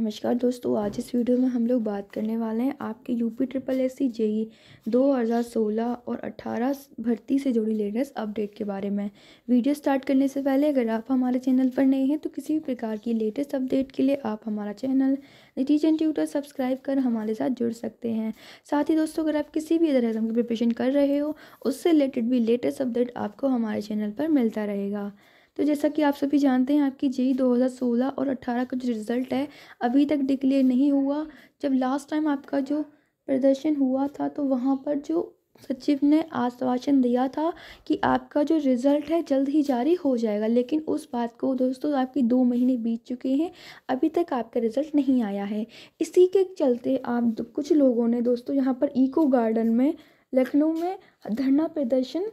नमस्कार दोस्तों आज इस वीडियो में हम लोग बात करने वाले हैं आपके UP triple S C JE दो हज़ार सोलह और अट्ठारह भर्ती से जुड़ी लेटेस्ट अपडेट के बारे में वीडियो स्टार्ट करने से पहले अगर आप हमारे चैनल पर नए हैं तो किसी भी प्रकार की लेटेस्ट अपडेट के लिए आप हमारा चैनल नतीजन ट्यूटर सब्सक्राइब कर हमारे साथ जुड़ सकते हैं साथ ही दोस्तों अगर आप किसी भी अदर एग्जाम की प्रिपरेशन कर रहे हो उससे रिलेटेड भी लेटेस्ट अपडेट आपको हमारे चैनल पर मिलता रहेगा तो जैसा कि आप सभी जानते हैं आपकी जेई 2016 और 18 का जो रिज़ल्ट है अभी तक डिक्लेयर नहीं हुआ जब लास्ट टाइम आपका जो प्रदर्शन हुआ था तो वहाँ पर जो सचिव ने आश्वासन दिया था कि आपका जो रिज़ल्ट है जल्द ही जारी हो जाएगा लेकिन उस बात को दोस्तों आपकी दो महीने बीत चुके हैं अभी तक आपका रिज़ल्ट नहीं आया है इसी के चलते आप कुछ लोगों ने दोस्तों यहाँ पर इको गार्डन में लखनऊ में धरना प्रदर्शन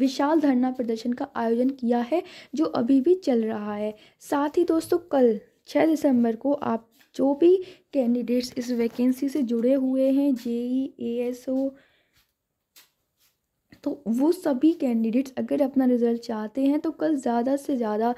विशाल धरना प्रदर्शन का आयोजन किया है जो अभी भी चल रहा है साथ ही दोस्तों कल छः दिसंबर को आप जो भी कैंडिडेट्स इस वैकेंसी से जुड़े हुए हैं जेई ए एस ओ तो वो सभी कैंडिडेट्स अगर अपना रिज़ल्ट चाहते हैं तो कल ज़्यादा से ज़्यादा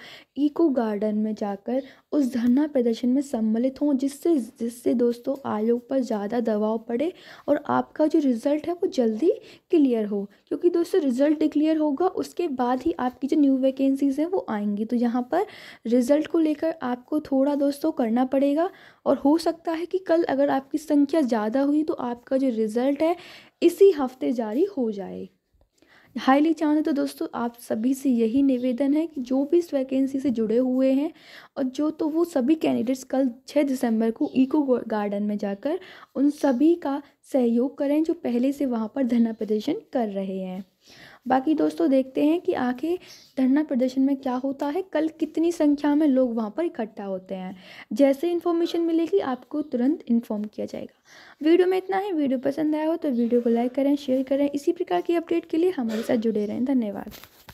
इको गार्डन में जाकर उस धरना प्रदर्शन में सम्मिलित हों जिससे जिससे दोस्तों आयोग पर ज़्यादा दबाव पड़े और आपका जो रिज़ल्ट है वो जल्दी क्लियर हो क्योंकि दोस्तों रिज़ल्ट डिक्लियर होगा उसके बाद ही आपकी जो न्यू वैकेंसीज़ हैं वो आएंगी तो यहाँ पर रिज़ल्ट को लेकर आपको थोड़ा दोस्तों करना पड़ेगा और हो सकता है कि कल अगर आपकी संख्या ज़्यादा हुई तो आपका जो रिज़ल्ट है इसी हफ्ते जारी हो जाए हाईली चाहते तो दोस्तों आप सभी से यही निवेदन है कि जो भी इस वैकेंसी से जुड़े हुए हैं और जो तो वो सभी कैंडिडेट्स कल 6 दिसंबर को इको गार्डन में जाकर उन सभी का सहयोग करें जो पहले से वहाँ पर धरना प्रदर्शन कर रहे हैं बाकी दोस्तों देखते हैं कि आखिर धरना प्रदर्शन में क्या होता है कल कितनी संख्या में लोग वहाँ पर इकट्ठा होते हैं जैसे इन्फॉर्मेशन मिलेगी आपको तुरंत इन्फॉर्म किया जाएगा वीडियो में इतना ही वीडियो पसंद आया हो तो वीडियो को लाइक करें शेयर करें इसी प्रकार की अपडेट के लिए हमारे साथ जुड़े रहें धन्यवाद